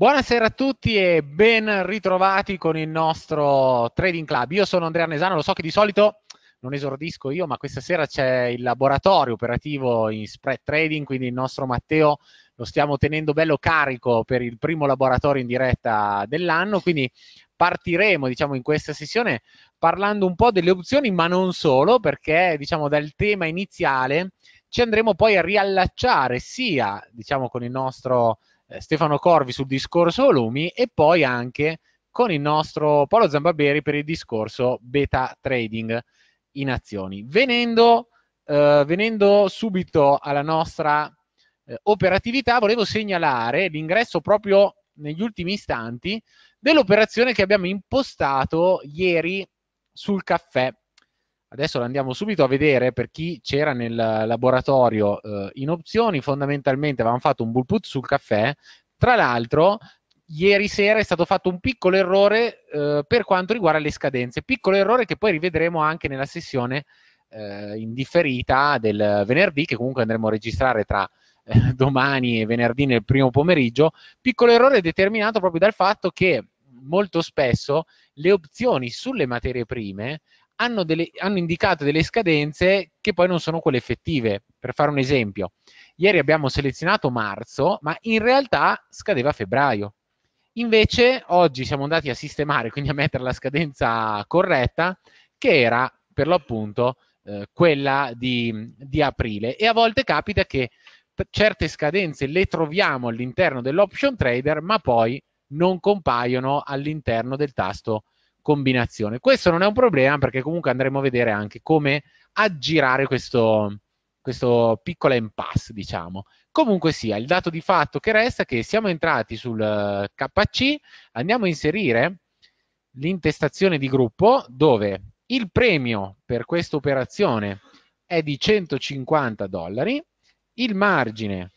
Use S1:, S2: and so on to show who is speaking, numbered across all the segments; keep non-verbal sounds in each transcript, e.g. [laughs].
S1: Buonasera a tutti e ben ritrovati con il nostro Trading Club. Io sono Andrea Nesano, lo so che di solito non esordisco io, ma questa sera c'è il laboratorio operativo in spread trading, quindi il nostro Matteo lo stiamo tenendo bello carico per il primo laboratorio in diretta dell'anno, quindi partiremo diciamo in questa sessione parlando un po' delle opzioni, ma non solo, perché diciamo dal tema iniziale ci andremo poi a riallacciare sia diciamo con il nostro eh, Stefano Corvi sul discorso Lumi e poi anche con il nostro Paolo Zambaberi per il discorso beta trading in azioni. Venendo, eh, venendo subito alla nostra eh, operatività, volevo segnalare l'ingresso proprio negli ultimi istanti dell'operazione che abbiamo impostato ieri sul caffè. Adesso lo andiamo subito a vedere per chi c'era nel laboratorio eh, in opzioni. Fondamentalmente avevamo fatto un bull put sul caffè. Tra l'altro, ieri sera è stato fatto un piccolo errore eh, per quanto riguarda le scadenze. Piccolo errore che poi rivedremo anche nella sessione eh, indifferita del venerdì, che comunque andremo a registrare tra eh, domani e venerdì nel primo pomeriggio. Piccolo errore determinato proprio dal fatto che molto spesso le opzioni sulle materie prime hanno, delle, hanno indicato delle scadenze che poi non sono quelle effettive. Per fare un esempio, ieri abbiamo selezionato marzo, ma in realtà scadeva febbraio. Invece oggi siamo andati a sistemare, [laughs] quindi a mettere la scadenza corretta, che era per l'appunto eh, quella di, di, aprile. E a volte capita che certe scadenze le troviamo all'interno dell'option trader, ma poi non compaiono all'interno del tasto combinazione. Questo non è un problema perché comunque andremo a vedere anche come aggirare questo, questo piccolo impasse, diciamo. Comunque sia, il dato di fatto che resta è che siamo entrati sul eh, KC, andiamo a inserire l'intestazione di gruppo dove il premio per questa operazione è di 150 dollari, il margine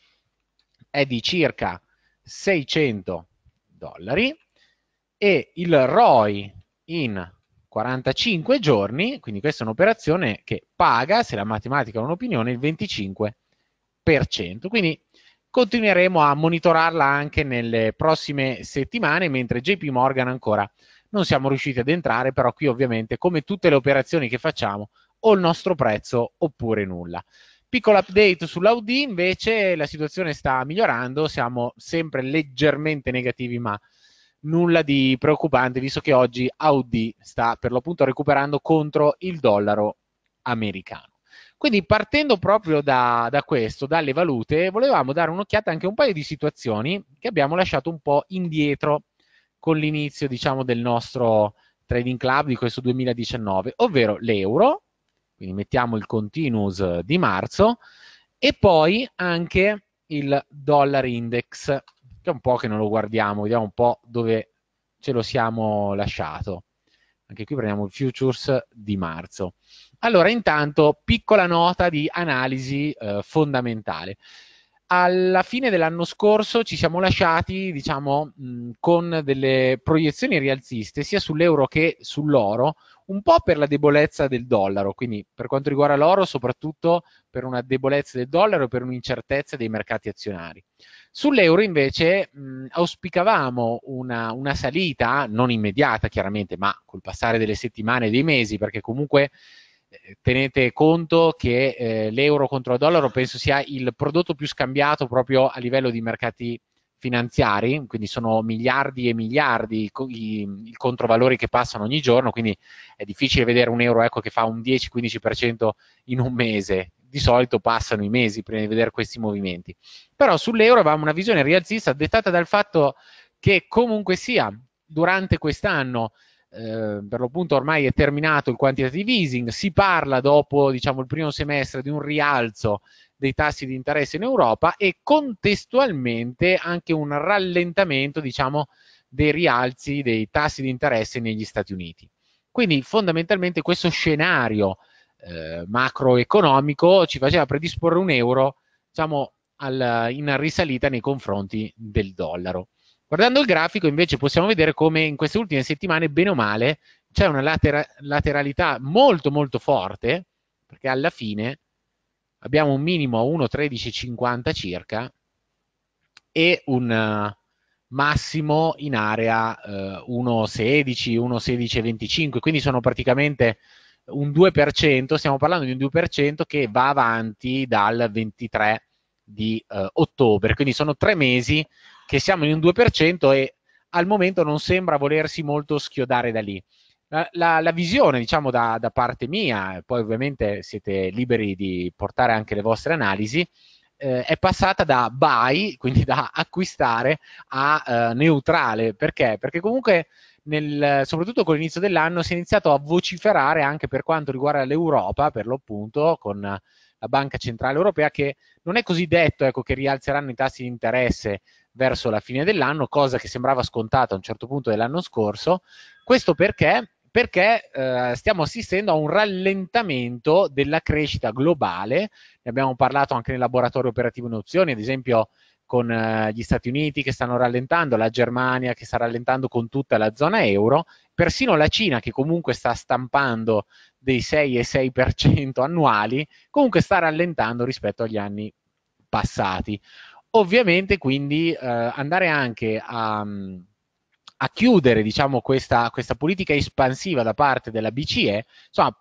S1: è di circa 600 dollari e il ROI in 45 giorni, quindi questa è un'operazione che paga, se la matematica è un'opinione, il 25%. Quindi continueremo a monitorarla anche nelle prossime settimane, mentre JP Morgan ancora non siamo riusciti ad entrare, però qui ovviamente come tutte le operazioni che facciamo o il nostro prezzo oppure nulla. Piccolo update sull'Audi, invece la situazione sta migliorando, siamo sempre leggermente negativi ma nulla di preoccupante visto che oggi Audi sta per l'appunto recuperando contro il dollaro americano. Quindi partendo proprio da, da, questo, dalle valute, volevamo dare un'occhiata anche a un paio di situazioni che abbiamo lasciato un po' indietro con l'inizio diciamo, del nostro trading club di questo 2019, ovvero l'euro, quindi mettiamo il continuous di marzo, e poi anche il dollar index che è un po' che non lo guardiamo, vediamo un po' dove ce lo siamo lasciato. Anche qui prendiamo il futures di marzo. Allora, intanto, piccola nota di analisi eh, fondamentale. Alla fine dell'anno scorso ci siamo lasciati, diciamo, mh, con delle proiezioni rialziste sia sull'euro che sull'oro, un po' per la debolezza del dollaro, quindi per quanto riguarda l'oro, soprattutto per una debolezza del dollaro e per un'incertezza dei mercati azionari. Sull'euro invece mh, auspicavamo una, una, salita, non immediata chiaramente, ma col passare delle settimane e dei mesi, perché comunque eh, tenete conto che eh, l'euro contro il dollaro penso sia il prodotto più scambiato proprio a livello di mercati finanziari, quindi sono miliardi e miliardi i, i controvalori che passano ogni giorno, quindi è difficile vedere un euro ecco, che fa un 10-15% in un mese, di solito passano i mesi prima di vedere questi movimenti. Però sull'euro avevamo una visione rialzista dettata dal fatto che comunque sia, durante quest'anno, eh, per l'appunto ormai è terminato il quantitative easing, si parla dopo diciamo, il primo semestre di un rialzo dei tassi di interesse in Europa e contestualmente anche un rallentamento diciamo, dei rialzi dei tassi di interesse negli Stati Uniti. Quindi fondamentalmente questo scenario eh, macroeconomico ci faceva predisporre un euro diciamo, al, in risalita nei confronti del dollaro. Guardando il grafico invece possiamo vedere come in queste ultime settimane, bene o male, c'è una latera lateralità molto molto forte, perché alla fine abbiamo un minimo a 1,1350 circa e un eh, massimo in area uh, 1,16, 1,16,25, quindi sono praticamente un 2%, stiamo parlando di un 2% che va avanti dal 23 di eh, ottobre, quindi sono tre mesi che siamo in un 2% e al momento non sembra volersi molto schiodare da lì. La, la, la visione, diciamo, da, da, parte mia, poi ovviamente siete liberi di portare anche le vostre analisi, eh, è passata da buy, quindi da acquistare, a eh, neutrale. Perché? Perché comunque nel, soprattutto con l'inizio dell'anno, si è iniziato a vociferare anche per quanto riguarda l'Europa, per l'appunto, con la Banca Centrale Europea, che non è così detto ecco, che rialzeranno i tassi di interesse verso la fine dell'anno, cosa che sembrava scontata a un certo punto dell'anno scorso. Questo perché? Perché eh, stiamo assistendo a un rallentamento della crescita globale, ne abbiamo parlato anche nel laboratorio operativo in opzioni, ad esempio con eh, gli Stati Uniti che stanno rallentando, la Germania che sta rallentando con tutta la zona euro, persino la Cina che comunque sta stampando dei 6,6% annuali, comunque sta rallentando rispetto agli anni passati. Ovviamente quindi eh, andare anche a a chiudere diciamo, questa, questa, politica espansiva da parte della BCE, insomma,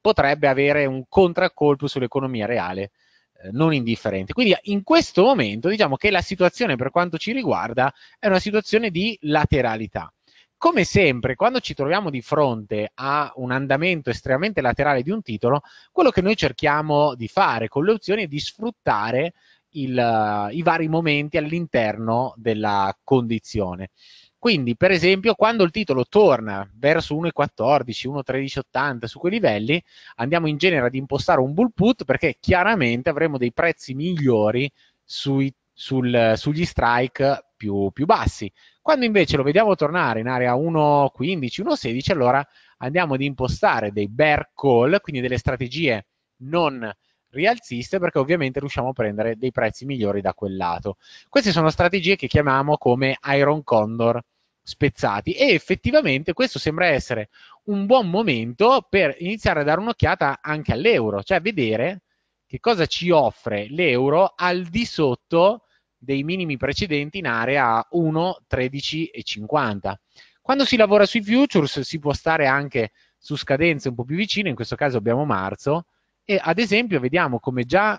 S1: potrebbe avere un contraccolpo sull'economia reale eh, non indifferente. Quindi in questo momento diciamo che la situazione per quanto ci riguarda è una situazione di lateralità. Come sempre, quando ci troviamo di fronte a un andamento estremamente laterale di un titolo, quello che noi cerchiamo di fare con le opzioni è di sfruttare il, i vari momenti all'interno della condizione. Quindi, per esempio, quando il titolo torna verso 1.14, 1.1380 su quei livelli, andiamo in genere ad impostare un bull put perché chiaramente avremo dei prezzi migliori sui, sul, sugli strike più, più, bassi. Quando invece lo vediamo tornare in area 1.15, 1.16, allora andiamo ad impostare dei bear call, quindi delle strategie non rialziste perché ovviamente riusciamo a prendere dei prezzi migliori da quel lato. Queste sono strategie che chiamiamo come Iron Condor spezzati e effettivamente questo sembra essere un buon momento per iniziare a dare un'occhiata anche all'euro, cioè vedere che cosa ci offre l'euro al di sotto dei minimi precedenti in area 1, 13 e 50. Quando si lavora sui futures si può stare anche su scadenze un po' più vicine, in questo caso abbiamo marzo, e ad esempio vediamo come già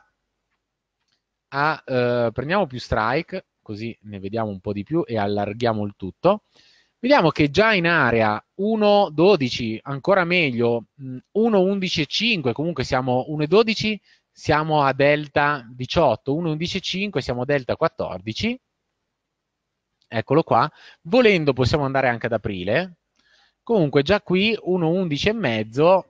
S1: a, eh, prendiamo più strike, così ne vediamo un po' di più e allarghiamo il tutto. Vediamo che già in area 1.12, ancora meglio, 1.11.5, mm, comunque siamo 1.12, siamo a delta 18, 1.11.5 siamo a delta 14, eccolo qua, volendo possiamo andare anche ad aprile, comunque già qui 1.11.5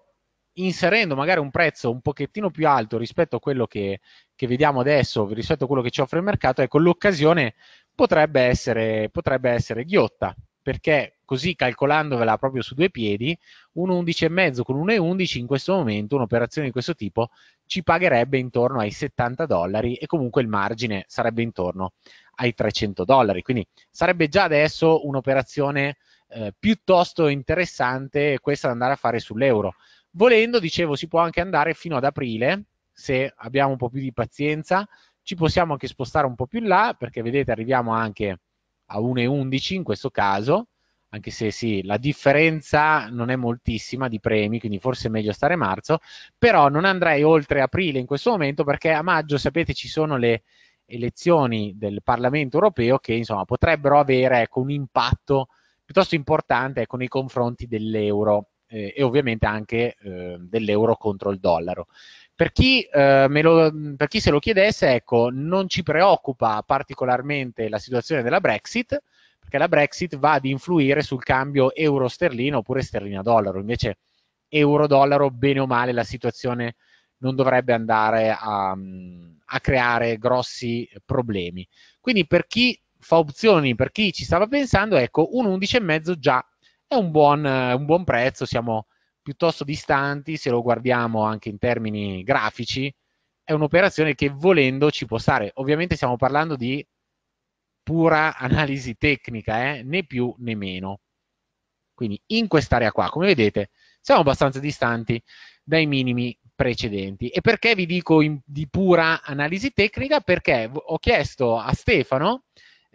S1: inserendo magari un prezzo un pochettino più alto rispetto a quello che, che vediamo adesso, rispetto a quello che ci offre il mercato, ecco l'occasione potrebbe essere, potrebbe essere ghiotta, perché così calcolandovela proprio su due piedi, un 11,5 con un 1,11 in questo momento un'operazione di questo tipo ci pagherebbe intorno ai 70 dollari e comunque il margine sarebbe intorno ai 300 dollari, quindi sarebbe già adesso un'operazione eh, piuttosto interessante questa da andare a fare sull'euro. Volendo, dicevo, si può anche andare fino ad aprile, se abbiamo un po' più di pazienza, ci possiamo anche spostare un po' più in là, perché vedete arriviamo anche a 1,11 in questo caso, anche se sì, la differenza non è moltissima di premi, quindi forse è meglio stare a marzo, però non andrei oltre aprile in questo momento perché a maggio, sapete, ci sono le elezioni del Parlamento europeo che insomma potrebbero avere ecco, un impatto piuttosto importante ecco, nei confronti dell'euro eh, e ovviamente anche eh, dell'euro contro il dollaro. Per chi, eh, lo, per chi, se lo chiedesse, ecco, non ci preoccupa particolarmente la situazione della Brexit, perché la Brexit va ad influire sul cambio euro-sterlino oppure sterlina-dollaro, invece euro-dollaro, bene o male, la situazione non dovrebbe andare a, a creare grossi problemi. Quindi per chi fa opzioni per chi ci stava pensando, ecco un 11,5 già è un buon, un buon prezzo, siamo piuttosto distanti se lo guardiamo anche in termini grafici, è un'operazione che volendo ci può stare. Ovviamente stiamo parlando di pura [laughs] analisi tecnica, eh? né più né meno. Quindi in quest'area qua, come vedete, siamo abbastanza distanti dai minimi precedenti. E perché vi dico in, di pura analisi tecnica? Perché ho chiesto a Stefano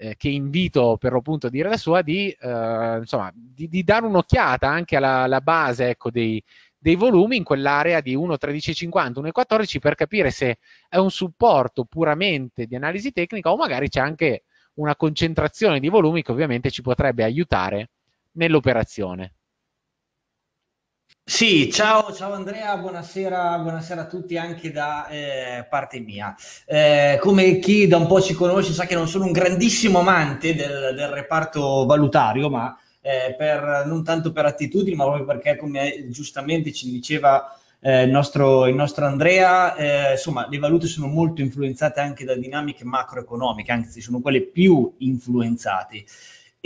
S1: eh, che invito per l'appunto a dire la sua, di, eh, insomma, di, di dare un'occhiata anche alla, alla base ecco, dei, dei, volumi in quell'area di 1,1350, 1,14 per capire se è un supporto puramente di analisi tecnica o magari c'è anche una concentrazione di volumi che ovviamente ci potrebbe aiutare nell'operazione.
S2: Sì, ciao, ciao Andrea, buonasera, buonasera a tutti anche da eh, parte mia. Eh, come chi da un po' ci conosce sa che non sono un grandissimo amante del, del reparto valutario, ma eh, per, non tanto per attitudini, ma proprio perché, come giustamente ci diceva eh, il nostro, il, nostro, Andrea, eh, insomma, le valute sono molto influenzate anche da dinamiche macroeconomiche, anzi sono quelle più influenzate.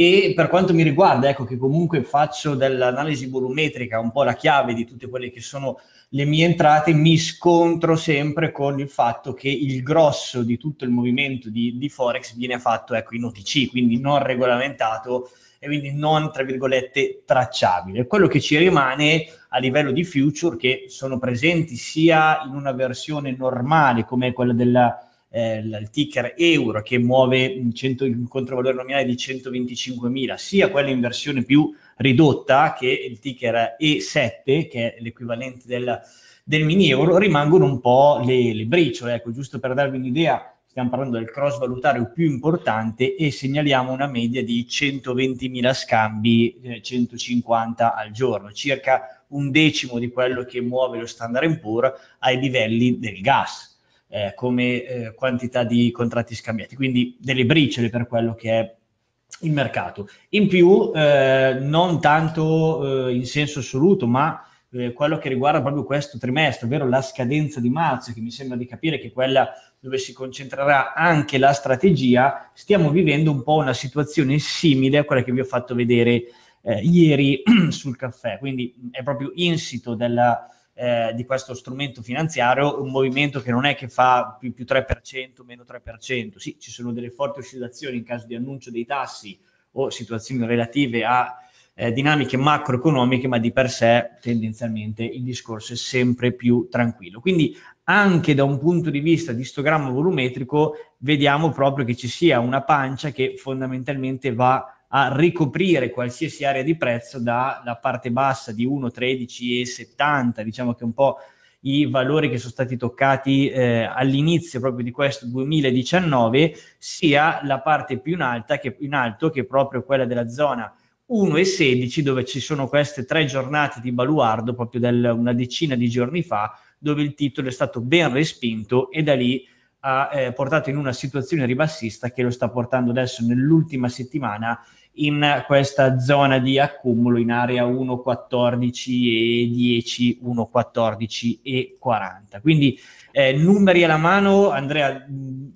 S2: E per quanto mi riguarda, ecco che comunque faccio dell'analisi volumetrica un po' la chiave di tutte quelle che sono le mie entrate, mi scontro sempre con il fatto che il grosso di tutto il movimento di, di Forex viene fatto ecco, in OTC, quindi non regolamentato e quindi non tra virgolette tracciabile. Quello che ci rimane a livello di future che sono presenti sia in una versione normale come quella della eh, il ticker euro che muove un, 100, un controvalore nominale di 125.000, sia quella in versione più ridotta che il ticker E7, che è l'equivalente del, del mini euro, rimangono un po' le, le briciole. Ecco, giusto per darvi un'idea, stiamo parlando del cross valutario più importante e segnaliamo una media di 120.000 scambi, eh, 150 al giorno, circa un decimo di quello che muove lo standard Poor ai livelli del gas eh, come eh, quantità di contratti scambiati, quindi delle briciole per quello che è il mercato. In più, eh, non tanto eh, in senso assoluto, ma eh, quello che riguarda proprio questo trimestre, ovvero la scadenza di marzo, che mi sembra di capire che è quella dove si concentrerà anche la strategia, stiamo vivendo un po' una situazione simile a quella che vi ho fatto vedere eh, ieri [clears throat] sul caffè, quindi è proprio insito della eh, di questo strumento finanziario, un movimento che non è che fa più, più 3%, meno 3%, sì, ci sono delle forti oscillazioni in caso di annuncio dei tassi o situazioni relative a eh, dinamiche macroeconomiche, ma di per sé tendenzialmente il discorso è sempre più tranquillo. Quindi anche da un punto di vista di histogramma volumetrico vediamo proprio che ci sia una pancia che fondamentalmente va a a ricoprire qualsiasi area di prezzo dalla parte bassa di 1,13,70, diciamo che un po' i valori che sono stati toccati eh, all'inizio proprio di questo 2019, sia la parte più in, alta che, in alto che è proprio quella della zona 1,16 dove ci sono queste tre giornate di baluardo proprio del, una decina di giorni fa dove il titolo è stato ben respinto e da lì ha eh, portato in una situazione ribassista che lo sta portando adesso nell'ultima settimana in questa zona di accumulo in area 1.14 e 10, 1.14 e 40. Quindi eh, numeri alla mano, Andrea,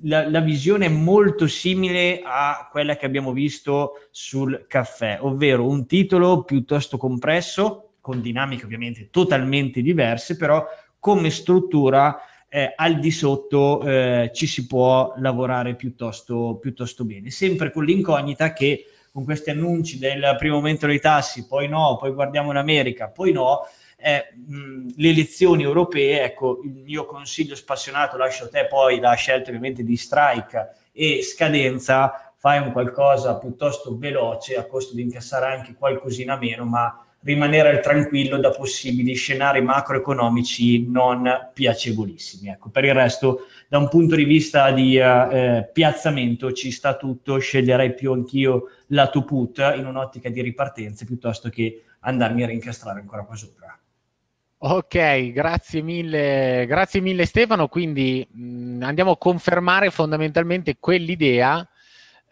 S2: la, la, visione è molto simile a quella che abbiamo visto sul caffè, ovvero un titolo piuttosto compresso, con dinamiche ovviamente totalmente diverse, però come struttura eh, al di sotto eh, ci si può lavorare piuttosto, piuttosto bene, sempre con l'incognita che con questi annunci del primo aumento dei tassi, poi no, poi guardiamo l'America, poi no, eh, mh, le elezioni europee, ecco, il mio consiglio spassionato, lascio a te poi la scelta ovviamente di strike e scadenza, fai un qualcosa piuttosto veloce a costo di incassare anche qualcosina meno, ma rimanere tranquillo da possibili scenari macroeconomici non piacevolissimi. Ecco, per il resto, da un punto di vista di eh, eh, piazzamento ci sta tutto, sceglierei più anch'io lato put in un'ottica di ripartenza piuttosto che andarmi a rincastrare ancora qua sopra.
S1: Ok, grazie mille, grazie mille Stefano, quindi mh, mm, andiamo a confermare fondamentalmente quell'idea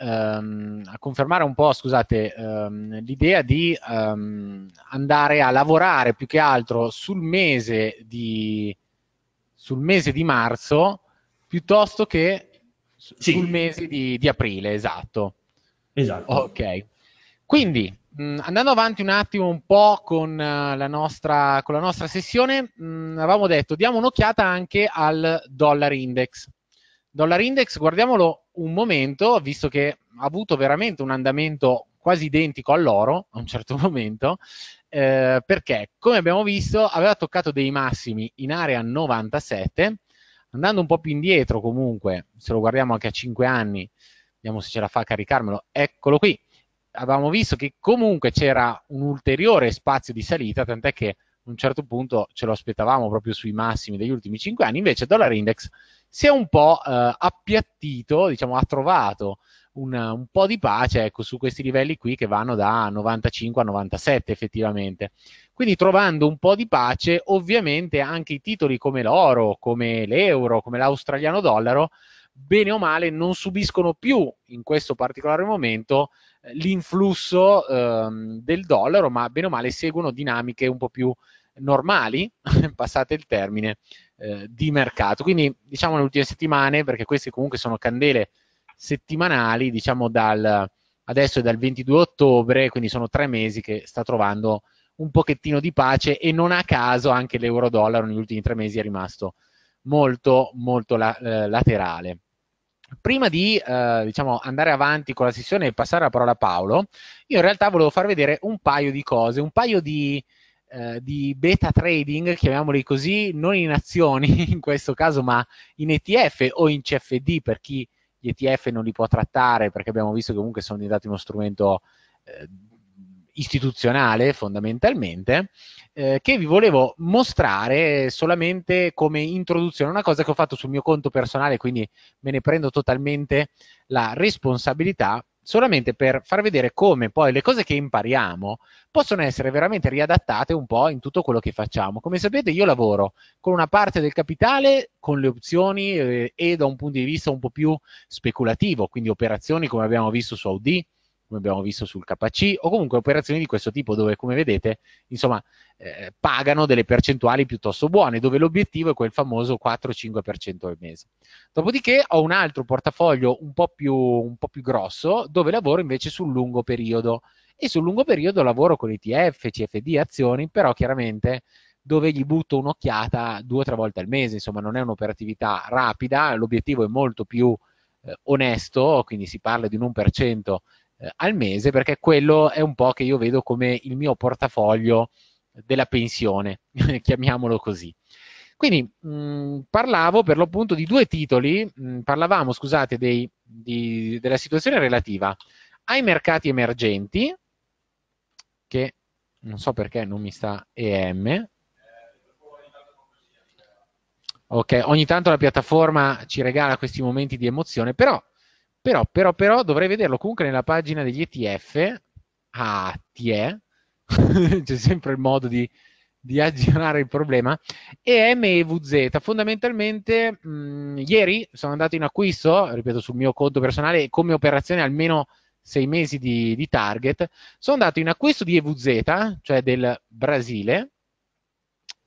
S1: ehm, a confermare un po', scusate, ehm, l'idea di ehm, andare a lavorare più che altro sul mese di, sul mese di marzo piuttosto che sì. sul mese di, di, aprile, esatto. Esatto. Ok. Quindi, mh, mm, andando avanti un attimo un po' con, uh, la, nostra, con la nostra sessione, mh, mm, avevamo detto diamo un'occhiata anche al dollar index. Dollar index, guardiamolo un momento, visto che ha avuto veramente un andamento quasi identico all'oro a un certo [laughs] momento, eh, perché come abbiamo visto aveva toccato dei massimi in area 97, andando un po' più indietro comunque, se lo guardiamo anche a 5 anni, vediamo se ce la fa a caricarmelo, eccolo qui, avevamo visto che comunque c'era un ulteriore spazio di salita, tant'è che a un certo punto ce lo aspettavamo proprio sui massimi degli ultimi 5 anni, invece dollaro index si è un po' eh, appiattito, diciamo, ha trovato un, un, po' di pace ecco, su questi livelli qui che vanno da 95 a 97 effettivamente. Quindi trovando un po' di pace, ovviamente anche i titoli come l'oro, come l'euro, come l'australiano dollaro, bene o male non subiscono più in questo particolare momento l'influsso ehm, del dollaro, ma bene o male seguono dinamiche un po' più normali, [laughs] passate il termine, eh, di mercato. Quindi diciamo nelle ultime settimane, perché queste comunque sono candele settimanali, diciamo dal, adesso è dal 22 ottobre, quindi sono tre mesi che sta trovando un pochettino di pace e non a caso anche l'euro-dollaro negli ultimi tre mesi è rimasto molto, molto la, eh, laterale prima di eh, diciamo, andare avanti con la sessione e passare la parola a Paolo, io in realtà volevo far vedere un paio di cose, un paio di, eh, di beta trading, chiamiamoli così, non in azioni [laughs] in questo caso, ma in ETF o in CFD per chi gli ETF non li può trattare, perché abbiamo visto che comunque sono diventati uno strumento eh, istituzionale fondamentalmente, eh, che vi volevo mostrare solamente come introduzione, una cosa che ho fatto sul mio conto personale, quindi me ne prendo totalmente la responsabilità, solamente per far vedere come poi le cose che impariamo possono essere veramente riadattate un po' in tutto quello che facciamo. Come sapete io lavoro con una parte del capitale, con le opzioni eh, e da un punto di vista un po' più speculativo, quindi operazioni come abbiamo visto su Audi, come abbiamo visto sul KC, o comunque operazioni di questo tipo dove, come vedete, insomma, eh, pagano delle percentuali piuttosto buone, dove l'obiettivo è quel famoso 4-5% al mese. Dopodiché ho un altro portafoglio un po, più, un po' più grosso, dove lavoro invece sul lungo periodo. E sul lungo periodo lavoro con ETF, CFD, azioni, però chiaramente dove gli butto un'occhiata due o tre volte al mese, insomma non è un'operatività rapida, l'obiettivo è molto più eh, onesto, quindi si parla di un 1% eh, al mese, perché quello è un po' che io vedo come il mio portafoglio della pensione, [laughs] chiamiamolo così. Quindi mh, mm, parlavo per l'appunto di due titoli, mh, mm, parlavamo, scusate, dei, di, della situazione relativa ai mercati emergenti, che non so perché non mi sta EM. Ok, ogni tanto la piattaforma ci regala questi momenti di emozione, però però, però, però dovrei vederlo comunque nella pagina degli ETF, a ATE, c'è sempre il modo di, di aggirare il problema, e MEVZ. Fondamentalmente, mh, mm, ieri sono andato in acquisto, ripeto, sul mio conto personale, come operazione almeno sei mesi di, di target, sono andato in acquisto di EVZ, cioè del Brasile,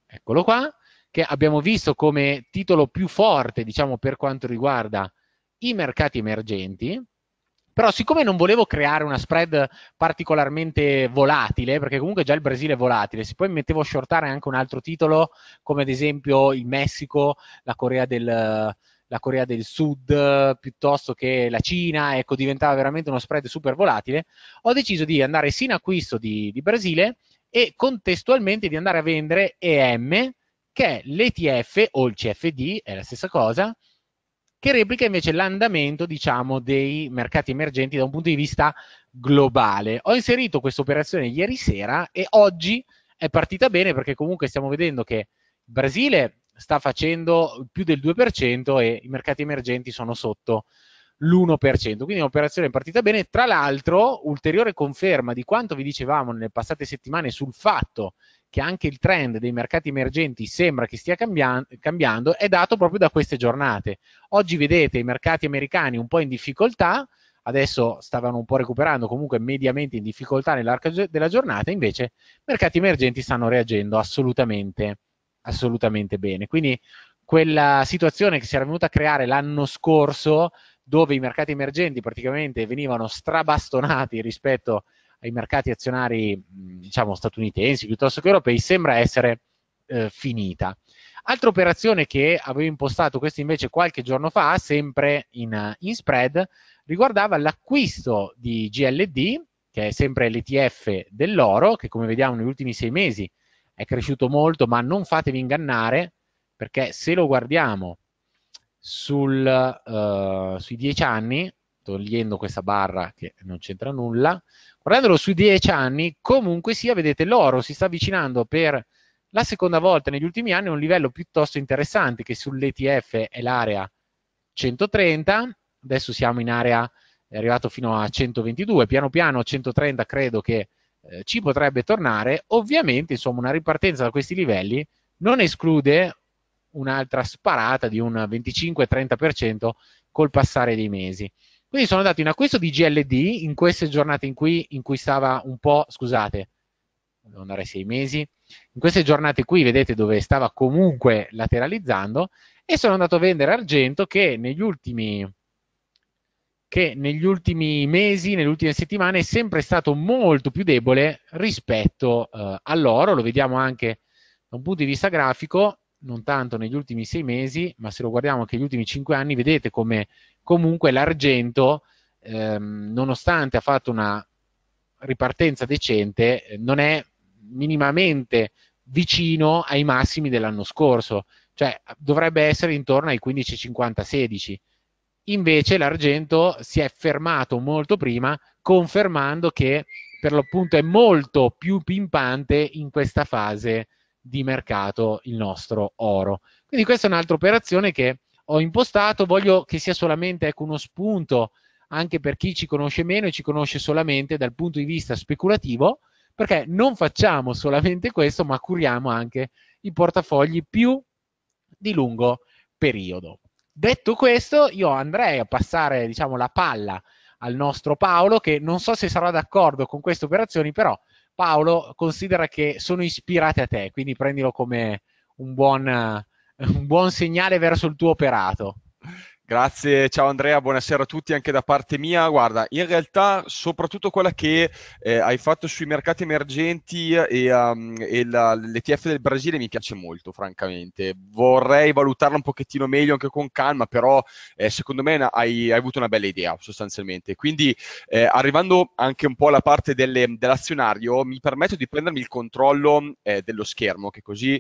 S1: eccolo qua, che abbiamo visto come titolo più forte, diciamo, per quanto riguarda i mercati emergenti, però siccome non volevo creare una spread particolarmente volatile, perché comunque già il Brasile è volatile, se poi mi mettevo a shortare anche un altro titolo, come ad esempio il Messico, la Corea del, la Corea del Sud, piuttosto che la Cina, ecco, diventava veramente uno spread super volatile, ho deciso di andare sì in acquisto di, di Brasile e contestualmente di andare a vendere EM, che è l'ETF o il CFD, è la stessa cosa, che replica invece l'andamento, diciamo, dei mercati emergenti da un punto di vista globale. Ho inserito questa operazione ieri sera e oggi è partita bene perché comunque stiamo vedendo che il Brasile sta facendo più del 2% e i mercati emergenti sono sotto l'1%. Quindi un'operazione partita bene. Tra l'altro, ulteriore conferma di quanto vi dicevamo nelle passate settimane sul fatto che anche il trend dei mercati emergenti sembra che stia cambiando, cambiando è dato proprio da queste giornate. Oggi vedete i mercati americani un po' in difficoltà, adesso stavano un po' recuperando, comunque mediamente in difficoltà nell'arco della giornata, invece i mercati emergenti stanno reagendo assolutamente, assolutamente bene. Quindi quella situazione che si era venuta a creare l'anno scorso, dove i mercati emergenti praticamente venivano strabastonati rispetto a ai mercati azionari diciamo, statunitensi piuttosto che europei sembra essere eh, finita. Altra operazione che avevo impostato, questa invece qualche giorno fa, sempre in, eh, in spread, riguardava l'acquisto di GLD, che è sempre l'ETF dell'oro, che come vediamo negli ultimi sei mesi è cresciuto molto, ma non fatevi ingannare, perché se lo guardiamo sul, uh, sui dieci anni, togliendo questa barra che non c'entra nulla, guardandolo sui 10 anni, comunque sia, vedete, l'oro si sta avvicinando per la seconda volta negli ultimi anni a un livello piuttosto interessante, che sull'ETF è l'area 130, adesso siamo in area, è arrivato fino a 122, piano piano 130 credo che eh, ci potrebbe tornare, ovviamente insomma una ripartenza da questi livelli non esclude un'altra sparata di un 25-30% col passare dei mesi. Quindi sono andato in acquisto di GLD in queste giornate in cui, in cui stava un po', scusate, devo andare sei mesi, in queste giornate qui vedete dove stava comunque lateralizzando e sono andato a vendere argento che negli ultimi, che negli ultimi mesi, nelle ultime settimane è sempre stato molto più debole rispetto eh, all'oro, lo vediamo anche da un punto di vista grafico, non tanto negli ultimi sei mesi, ma se lo guardiamo anche negli ultimi cinque anni, vedete come comunque l'argento, ehm, nonostante ha fatto una ripartenza decente, eh, non è minimamente vicino ai massimi dell'anno scorso, cioè dovrebbe essere intorno ai 15,50-16. Invece l'argento si è fermato molto prima, confermando che per l'appunto è molto più pimpante in questa fase di mercato il nostro oro. Quindi questa è un'altra operazione che ho impostato, voglio che sia solamente ecco, uno spunto anche per chi ci conosce meno e ci conosce solamente dal punto di vista speculativo, perché non facciamo solamente questo, ma curiamo anche i portafogli più di lungo periodo. Detto questo, io andrei a passare diciamo, la palla al nostro Paolo, che non so se sarà d'accordo con queste operazioni, però Paolo, considera che sono ispirate a te,
S3: quindi prendilo come un buon, un
S1: buon segnale verso il tuo operato.
S3: Grazie, ciao Andrea, buonasera a tutti anche da parte mia. Guarda, in realtà soprattutto quella che eh, hai fatto sui mercati emergenti e, um, e la, l'ETF del Brasile mi piace molto, francamente. Vorrei valutarla un pochettino meglio anche con calma, però eh, secondo me hai, hai, avuto una bella idea sostanzialmente. Quindi eh, arrivando anche un po' alla parte delle, dell'azionario, mi permetto di prendermi il controllo eh, dello schermo, che così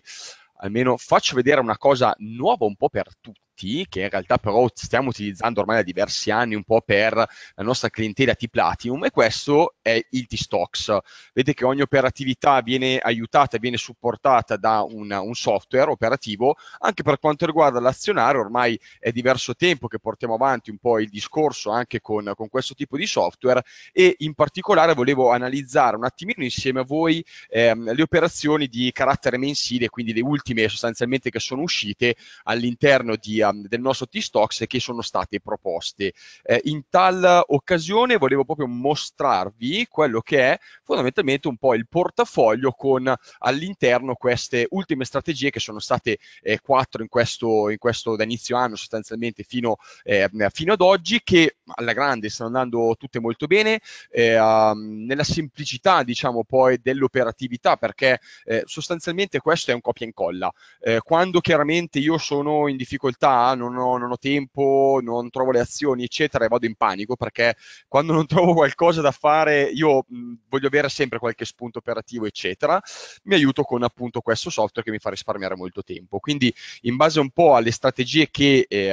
S3: almeno faccio vedere una cosa nuova un po' per tutti NFT, che in realtà però stiamo utilizzando ormai da diversi anni un po' per la nostra clientela T-Platinum, e questo è il T-Stocks. Vedete che ogni operatività viene aiutata, viene supportata da un, un software operativo, anche per quanto riguarda l'azionario, ormai è diverso tempo che portiamo avanti un po' il discorso anche con, con questo tipo di software, e in particolare volevo analizzare un attimino insieme a voi ehm, le operazioni di carattere mensile, quindi le ultime sostanzialmente che sono uscite all'interno di, del nostro T-Stocks che sono state proposte. Eh, in tal occasione volevo proprio mostrarvi quello che è fondamentalmente un po' il portafoglio con all'interno queste ultime strategie che sono state eh, quattro in questo, in questo da inizio anno sostanzialmente fino, eh, fino ad oggi che alla grande stanno andando tutte molto bene, eh, um, nella semplicità diciamo poi dell'operatività perché eh, sostanzialmente questo è un copia e incolla. Eh, quando chiaramente io sono in difficoltà, non ho, non ho, tempo, non trovo le azioni eccetera e vado in panico perché quando non [laughs] trovo qualcosa da fare io mh, mm, voglio avere sempre qualche spunto operativo eccetera, mi aiuto con appunto questo software che mi fa risparmiare molto tempo. Quindi in base un po' alle strategie che eh,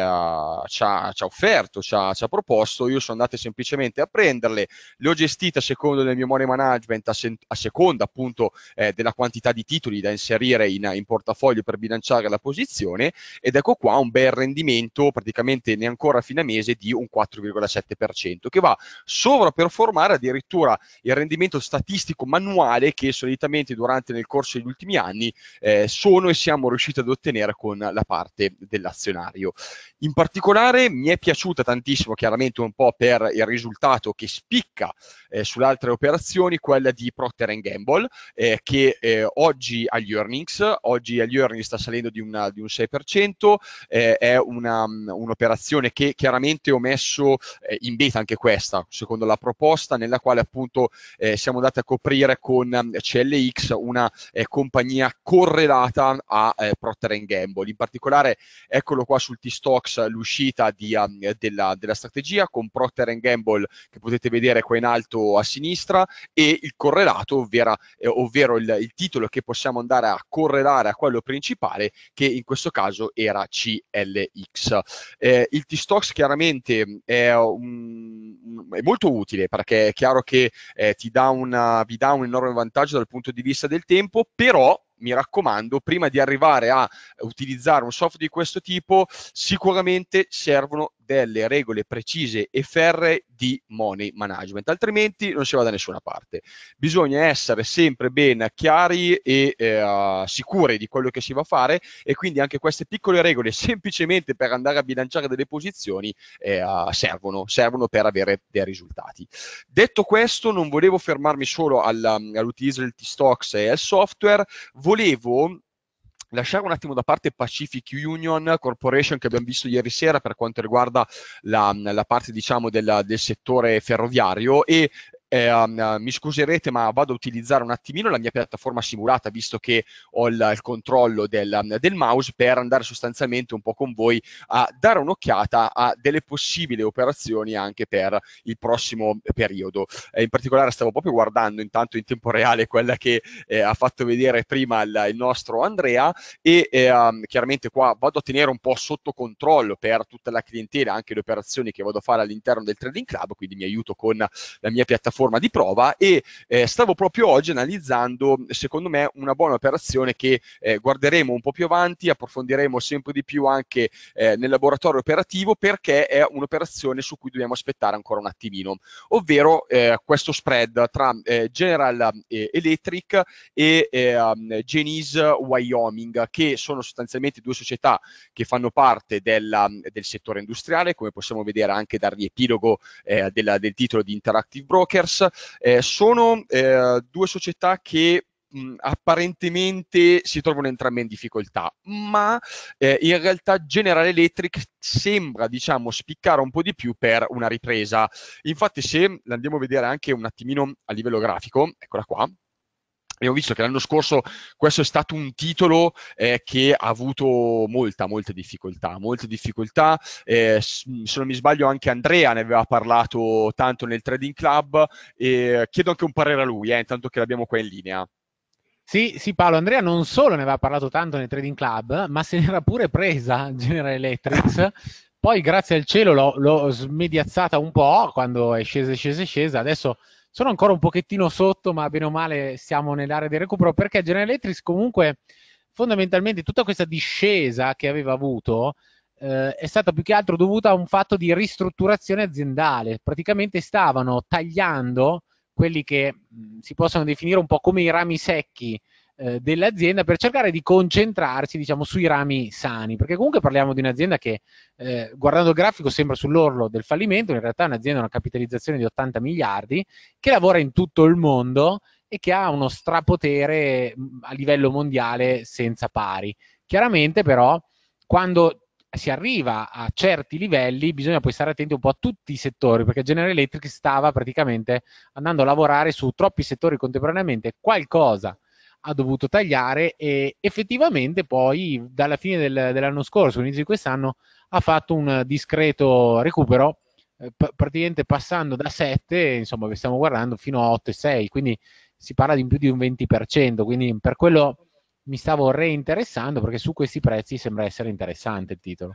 S3: ci ha, ci ha offerto, ci ha, ci ha proposto, posto, io sono andato semplicemente a prenderle, le ho gestite secondo il mio money management a, sen- a seconda appunto eh, della quantità di titoli da inserire in, in, portafoglio per bilanciare la posizione ed ecco qua un bel rendimento praticamente ne ancora a fine mese di un 4,7% che va sovraperformare addirittura il rendimento statistico manuale che solitamente durante nel corso degli ultimi anni eh, sono e siamo riusciti ad ottenere con la parte dell'azionario. In particolare mi è piaciuta tantissimo chiaramente probabilmente un po' per il risultato che spicca eh, sulle altre operazioni, quella di Procter Gamble, eh, che eh, oggi agli earnings, oggi agli earnings sta salendo di, una, di un 6%, eh, è una, mm, un'operazione che chiaramente ho messo eh, in beta anche questa, secondo la proposta, nella quale appunto eh, siamo andati a coprire con mm, CLX una compagnia correlata a Procter Gamble. In particolare, eccolo qua sul T-Stocks l'uscita di, mm, della, della strategia tecnologia con Procter Gamble che potete vedere qua in alto a sinistra e il correlato, ovvero, eh, ovvero il, il, titolo che possiamo andare a correlare a quello principale che in questo caso era CLX. Eh, il T-Stocks chiaramente eh, è, un, è, molto utile perché è chiaro che eh, ti dà una, vi dà un enorme vantaggio dal punto di vista del tempo, però mi raccomando, prima di arrivare a utilizzare un software di questo tipo, sicuramente servono delle regole precise e ferre di money management, altrimenti non si va da nessuna parte. Bisogna essere sempre ben chiari e eh, sicuri di quello che si va a fare e quindi anche queste piccole regole semplicemente per andare a bilanciare delle posizioni eh, servono, servono per avere dei risultati. Detto questo, non volevo fermarmi solo alla, all'utilizzo del T-Stocks e al software, volevo lasciare un attimo da parte Pacific Union Corporation che abbiamo visto ieri sera per quanto riguarda la, la parte diciamo, della, del settore ferroviario e Ehm, eh, um, mi scuserete ma vado a utilizzare un attimino la mia piattaforma simulata visto che ho il, il controllo del, del, mouse per andare sostanzialmente un po' con voi a dare un'occhiata a delle possibili operazioni anche per il prossimo periodo. Eh, in particolare stavo proprio guardando intanto in tempo reale quella che eh, ha fatto vedere prima il, il nostro Andrea e um, chiaramente qua vado a tenere un po' sotto controllo per tutta la clientela anche le operazioni che vado a fare all'interno del Trading Club, quindi mi aiuto con la mia piattaforma forma di prova e eh, stavo proprio oggi analizzando, secondo me, una buona operazione che eh, guarderemo un po' più avanti, approfondiremo sempre di più anche eh, nel laboratorio operativo perché è un'operazione su cui dobbiamo aspettare ancora un attimino, ovvero eh, questo spread tra eh, General eh, Electric e um, ehm, Genese Wyoming, che sono sostanzialmente due società che fanno parte della, del settore industriale, come possiamo vedere anche dal riepilogo della, del titolo di Interactive Brokers, Partners, eh, sono eh, due società che mh, apparentemente si trovano entrambe in difficoltà, ma eh, in realtà General Electric sembra, diciamo, spiccare un po' di più per una ripresa. Infatti, se andiamo a vedere anche un attimino a livello grafico, eccola qua, Abbiamo visto che l'anno scorso questo è stato un titolo eh, che ha avuto molta, molta difficoltà, molte difficoltà. Eh, se non mi sbaglio anche Andrea ne aveva parlato tanto nel Trading Club. Eh, chiedo anche un parere a lui, eh, intanto che l'abbiamo qua in linea.
S1: Sì, sì, Paolo, Andrea non solo ne aveva parlato tanto nel Trading Club, ma se n'era pure presa [laughs] General Electric. Poi grazie al cielo l'ho, l'ho smediazzata un po' quando è scesa, scesa, scesa. Adesso sono ancora un pochettino sotto, ma bene o male siamo nell'area di recupero, perché General Electric comunque fondamentalmente tutta questa discesa che aveva avuto eh, è stata più che altro dovuta a un fatto di ristrutturazione aziendale. Praticamente stavano tagliando quelli che mh, si possono definire un po' come i rami secchi eh, dell'azienda per cercare di concentrarsi diciamo, sui rami sani, perché comunque parliamo di un'azienda che eh, guardando il grafico sembra sull'orlo del fallimento, in realtà è un'azienda ha una capitalizzazione di 80 miliardi, che lavora in tutto il mondo e che ha uno strapotere mm, a livello mondiale senza pari. Chiaramente però quando si arriva a certi livelli bisogna poi stare attenti un po' a tutti i settori perché General Electric stava praticamente andando a lavorare su troppi settori contemporaneamente qualcosa ha dovuto tagliare e effettivamente poi dalla fine del, dell'anno scorso, inizio di quest'anno, ha fatto un discreto recupero, eh, praticamente passando da 7, insomma, che stiamo guardando, fino a 8,6, quindi si parla di più di un 20%, quindi per quello mi stavo reinteressando perché su questi prezzi sembra essere interessante il titolo.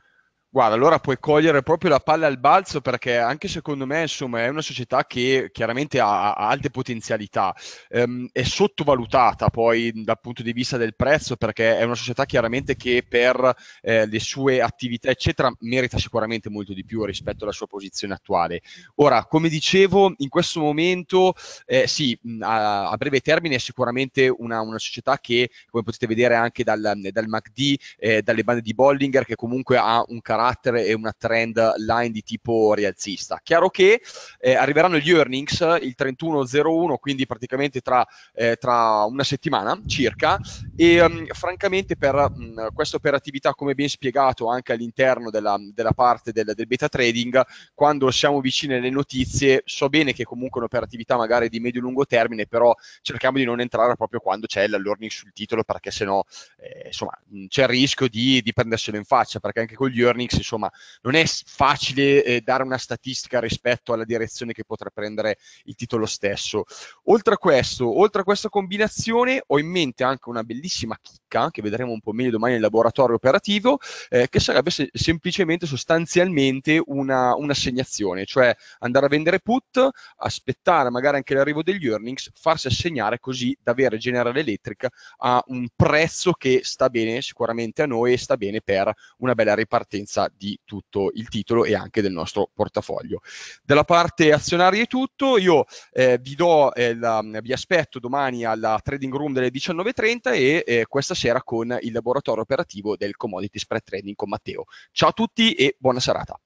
S3: Guarda, allora puoi cogliere proprio la palla al balzo perché anche secondo me, insomma, è una società che chiaramente ha, ha alte potenzialità, ehm, è sottovalutata poi dal punto di vista del prezzo perché è una società chiaramente che per eh, le sue attività, eccetera, merita sicuramente molto di più rispetto alla sua posizione attuale. Ora, come dicevo, in questo momento, eh, sì, a, a, breve termine è sicuramente una, una, società che, come potete vedere anche dal, dal MACD, eh, dalle bande di Bollinger, che comunque ha un carattere carattere e una trend line di tipo rialzista. Chiaro che eh, arriveranno gli earnings il 31.01, quindi praticamente tra, eh, tra, una settimana circa, e um, francamente per mh, mm, questa operatività, come ben spiegato anche all'interno della, della parte del, del, beta trading, quando siamo vicini alle notizie, so bene che comunque è un'operatività magari di medio-lungo termine, però cerchiamo di non entrare proprio quando c'è l'earning sul titolo, perché sennò eh, insomma, c'è il rischio di, di prenderselo in faccia, perché anche con gli earnings insomma non è facile eh, dare una statistica rispetto alla direzione che potrà prendere il titolo stesso. Oltre a questo, oltre a questa combinazione ho in mente anche una bellissima chicca che vedremo un po' meglio domani nel laboratorio operativo, eh, che sarebbe se- semplicemente sostanzialmente una, un'assegnazione, cioè andare a vendere put, aspettare magari anche l'arrivo degli earnings, farsi assegnare così da avere General Electric a un prezzo che sta bene sicuramente a noi e sta bene per una bella ripartenza completezza di tutto il titolo e anche del nostro portafoglio. Dalla parte azionaria è tutto, io eh, vi, do, eh, la, vi aspetto domani alla trading room delle 19.30 e eh, questa sera con il laboratorio operativo del commodity spread trading con Matteo. Ciao a tutti e buona serata.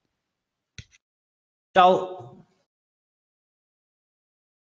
S2: Ciao.